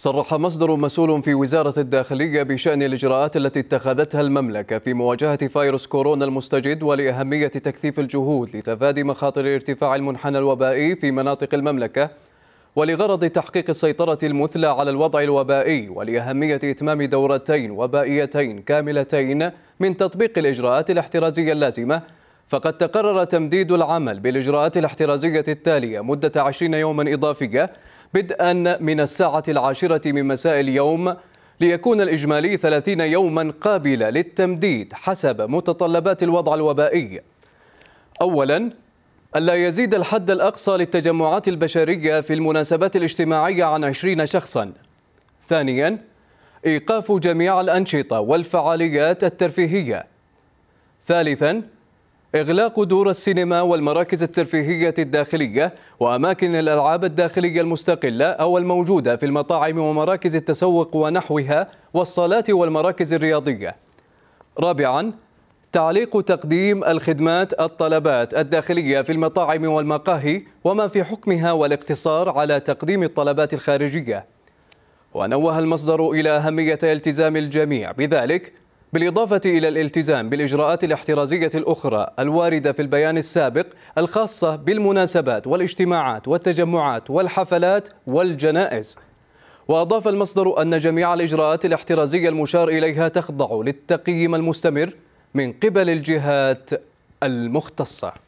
صرح مصدر مسؤول في وزارة الداخلية بشأن الإجراءات التي اتخذتها المملكة في مواجهة فيروس كورونا المستجد ولأهمية تكثيف الجهود لتفادي مخاطر ارتفاع المنحنى الوبائي في مناطق المملكة ولغرض تحقيق السيطرة المثلى على الوضع الوبائي ولأهمية إتمام دورتين وبائيتين كاملتين من تطبيق الإجراءات الاحترازية اللازمة فقد تقرر تمديد العمل بالإجراءات الاحترازية التالية مدة 20 يوما إضافية بدءا من الساعة العاشرة من مساء اليوم ليكون الإجمالي 30 يوما قابلة للتمديد حسب متطلبات الوضع الوبائي أولا ألا يزيد الحد الأقصى للتجمعات البشرية في المناسبات الاجتماعية عن 20 شخصا ثانيا إيقاف جميع الأنشطة والفعاليات الترفيهية ثالثا إغلاق دور السينما والمراكز الترفيهية الداخلية وأماكن الألعاب الداخلية المستقلة أو الموجودة في المطاعم ومراكز التسوق ونحوها والصالات والمراكز الرياضية. رابعاً تعليق تقديم الخدمات الطلبات الداخلية في المطاعم والمقاهي وما في حكمها والاقتصار على تقديم الطلبات الخارجية. ونوه المصدر إلى أهمية التزام الجميع بذلك بالإضافة إلى الالتزام بالإجراءات الاحترازية الأخرى الواردة في البيان السابق الخاصة بالمناسبات والاجتماعات والتجمعات والحفلات والجنائز وأضاف المصدر أن جميع الإجراءات الاحترازية المشار إليها تخضع للتقييم المستمر من قبل الجهات المختصة